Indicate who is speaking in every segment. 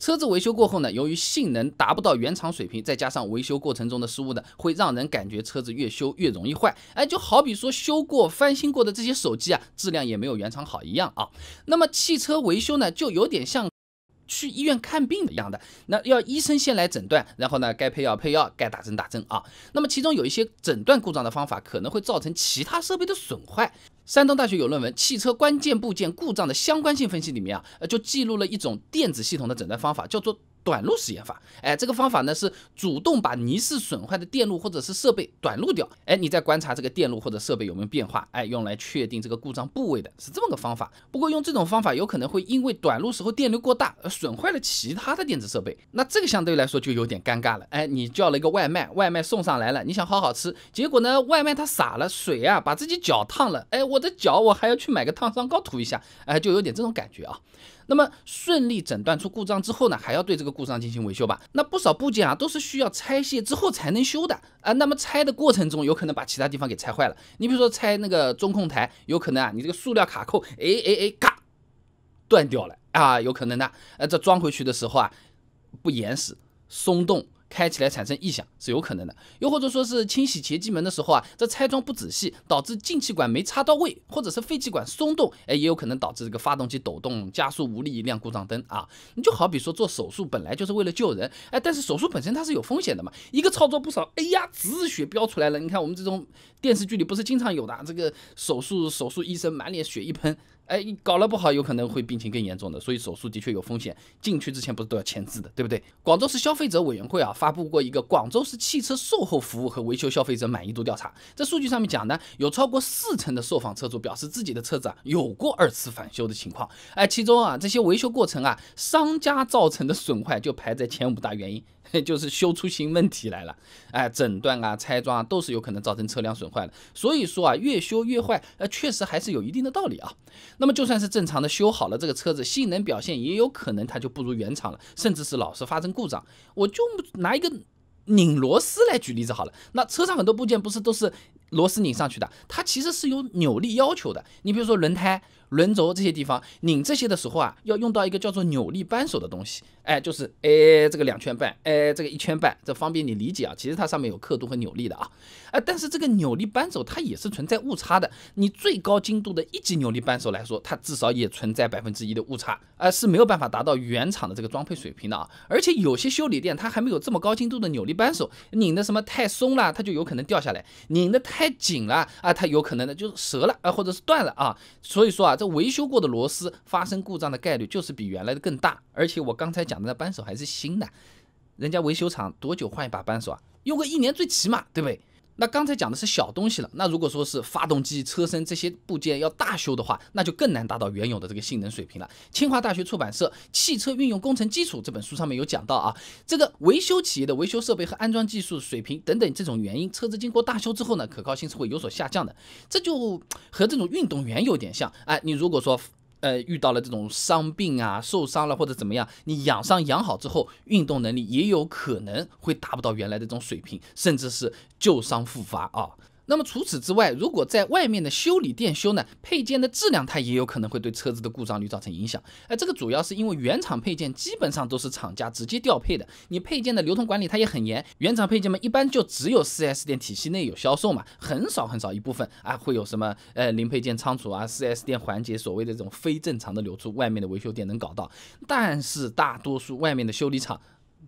Speaker 1: 车子维修过后呢，由于性能达不到原厂水平，再加上维修过程中的失误呢，会让人感觉车子越修越容易坏。哎，就好比说修过、翻新过的这些手机啊，质量也没有原厂好一样啊。那么汽车维修呢，就有点像。去医院看病一样的，那要医生先来诊断，然后呢，该配药配药，该打针打针啊。那么其中有一些诊断故障的方法，可能会造成其他设备的损坏。山东大学有论文《汽车关键部件故障的相关性分析》里面啊，就记录了一种电子系统的诊断方法，叫做。短路实验法，哎，这个方法呢是主动把疑似损坏的电路或者是设备短路掉，哎，你再观察这个电路或者设备有没有变化，哎，用来确定这个故障部位的是这么个方法。不过用这种方法有可能会因为短路时候电流过大，而损坏了其他的电子设备，那这个相对来说就有点尴尬了。哎，你叫了一个外卖，外卖送上来了，你想好好吃，结果呢，外卖它洒了，水啊把自己脚烫了，哎，我的脚我还要去买个烫伤膏涂一下，哎，就有点这种感觉啊。那么顺利诊断出故障之后呢，还要对这个故障进行维修吧？那不少部件啊都是需要拆卸之后才能修的啊。那么拆的过程中有可能把其他地方给拆坏了。你比如说拆那个中控台，有可能啊你这个塑料卡扣，哎哎哎嘎，断掉了啊，有可能的。呃，这装回去的时候啊，不严实，松动。开起来产生异响是有可能的，又或者说是清洗节气门的时候啊，这拆装不仔细，导致进气管没插到位，或者是废气管松动，哎，也有可能导致这个发动机抖动、加速无力、亮故障灯啊。你就好比说做手术，本来就是为了救人，哎，但是手术本身它是有风险的嘛，一个操作不少，哎呀，止血飙出来了。你看我们这种电视剧里不是经常有的，这个手术手术医生满脸血一喷。哎，搞了不好有可能会病情更严重的，所以手术的确有风险。进去之前不是都要签字的，对不对？广州市消费者委员会啊发布过一个《广州市汽车售后服务和维修消费者满意度调查》，这数据上面讲呢，有超过四成的受访车主表示自己的车子啊有过二次返修的情况。哎，其中啊这些维修过程啊，商家造成的损坏就排在前五大原因，就是修出新问题来了。哎，诊断啊拆装啊都是有可能造成车辆损坏的，所以说啊越修越坏，呃确实还是有一定的道理啊。那么就算是正常的修好了，这个车子性能表现也有可能它就不如原厂了，甚至是老是发生故障。我就拿一个拧螺丝来举例子好了，那车上很多部件不是都是？螺丝拧上去的，它其实是有扭力要求的。你比如说轮胎、轮轴这些地方，拧这些的时候啊，要用到一个叫做扭力扳手的东西。哎，就是哎这个两圈半，哎这个一圈半，这方便你理解啊。其实它上面有刻度和扭力的啊。啊，但是这个扭力扳手它也是存在误差的。你最高精度的一级扭力扳手来说，它至少也存在百分之一的误差啊，是没有办法达到原厂的这个装配水平的啊。而且有些修理店它还没有这么高精度的扭力扳手，拧的什么太松了，它就有可能掉下来；拧的太。太紧了啊，它有可能的就是折了啊，或者是断了啊。所以说啊，这维修过的螺丝发生故障的概率就是比原来的更大。而且我刚才讲的那扳手还是新的，人家维修厂多久换一把扳手啊？用个一年最起码，对不对？那刚才讲的是小东西了，那如果说是发动机、车身这些部件要大修的话，那就更难达到原有的这个性能水平了。清华大学出版社《汽车运用工程基础》这本书上面有讲到啊，这个维修企业的维修设备和安装技术水平等等这种原因，车子经过大修之后呢，可靠性是会有所下降的。这就和这种运动员有点像，哎，你如果说。呃，遇到了这种伤病啊，受伤了或者怎么样，你养伤养好之后，运动能力也有可能会达不到原来的这种水平，甚至是旧伤复发啊。那么除此之外，如果在外面的修理店修呢，配件的质量它也有可能会对车子的故障率造成影响。哎，这个主要是因为原厂配件基本上都是厂家直接调配的，你配件的流通管理它也很严。原厂配件嘛，一般就只有 4S 店体系内有销售嘛，很少很少一部分啊会有什么呃零配件仓储啊，4S 店环节所谓的这种非正常的流出，外面的维修店能搞到，但是大多数外面的修理厂。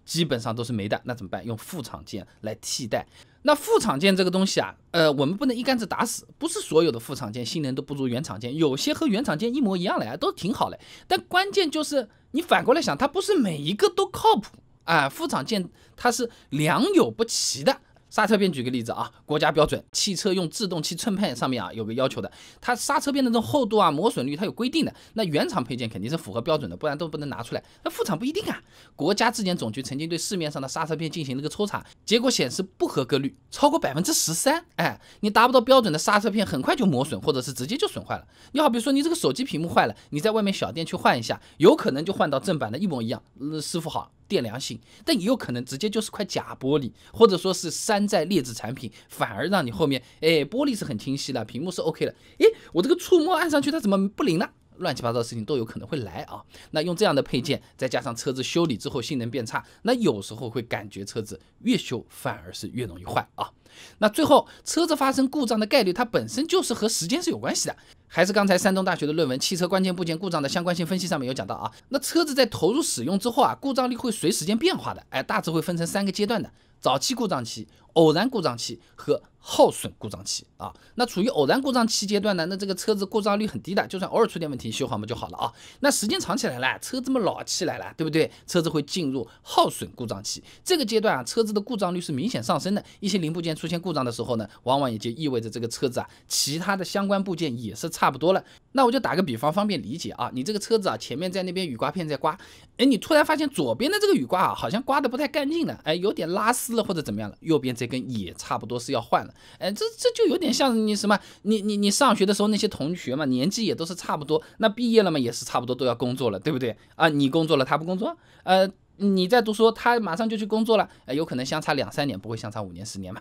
Speaker 1: 基本上都是没的，那怎么办？用副厂件来替代。那副厂件这个东西啊，呃，我们不能一竿子打死，不是所有的副厂件性能都不如原厂件，有些和原厂件一模一样的呀，都挺好的。但关键就是你反过来想，它不是每一个都靠谱啊，副厂件它是良莠不齐的。刹车片举个例子啊，国家标准汽车用制动器衬片上面啊有个要求的，它刹车片的这种厚度啊、磨损率它有规定的。那原厂配件肯定是符合标准的，不然都不能拿出来。那副厂不一定啊。国家质检总局曾经对市面上的刹车片进行了个抽查，结果显示不合格率超过百分之十三。哎，你达不到标准的刹车片，很快就磨损，或者是直接就损坏了。你好，比如说你这个手机屏幕坏了，你在外面小店去换一下，有可能就换到正版的一模一样。师傅好。电良心，但也有可能直接就是块假玻璃，或者说是山寨劣质产品，反而让你后面，哎，玻璃是很清晰的，屏幕是 OK 的，哎，我这个触摸按上去它怎么不灵呢？乱七八糟的事情都有可能会来啊。那用这样的配件，再加上车子修理之后性能变差，那有时候会感觉车子越修反而是越容易坏啊。那最后车子发生故障的概率，它本身就是和时间是有关系的。还是刚才山东大学的论文《汽车关键部件故障的相关性分析》上面有讲到啊，那车子在投入使用之后啊，故障率会随时间变化的，哎，大致会分成三个阶段的：早期故障期、偶然故障期和。耗损故障期啊，那处于偶然故障期阶段呢？那这个车子故障率很低的，就算偶尔出点问题，修好嘛就好了啊。那时间长起来了，车这么老气来了，对不对？车子会进入耗损故障期，这个阶段啊，车子的故障率是明显上升的。一些零部件出现故障的时候呢，往往也就意味着这个车子啊，其他的相关部件也是差不多了。那我就打个比方，方便理解啊，你这个车子啊，前面在那边雨刮片在刮，哎，你突然发现左边的这个雨刮啊，好像刮的不太干净了，哎，有点拉丝了或者怎么样了，右边这根也差不多是要换了。哎，这这就有点像你什么？你你你上学的时候那些同学嘛，年纪也都是差不多。那毕业了嘛，也是差不多都要工作了，对不对啊？你工作了，他不工作？呃，你在读书，他马上就去工作了。哎，有可能相差两三年，不会相差五年十年嘛？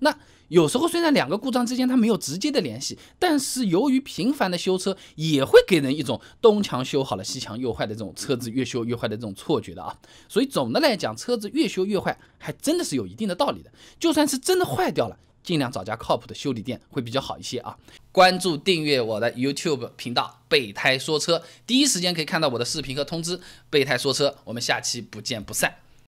Speaker 1: 那有时候虽然两个故障之间它没有直接的联系，但是由于频繁的修车，也会给人一种东墙修好了西墙又坏的这种车子越修越坏的这种错觉的啊。所以总的来讲，车子越修越坏，还真的是有一定的道理的。就算是真的坏掉了。尽量找家靠谱的修理店会比较好一些啊！关注订阅我的 YouTube 频道“备胎说车”，第一时间可以看到我的视频和通知。“备胎说车”，我们下期不见不散。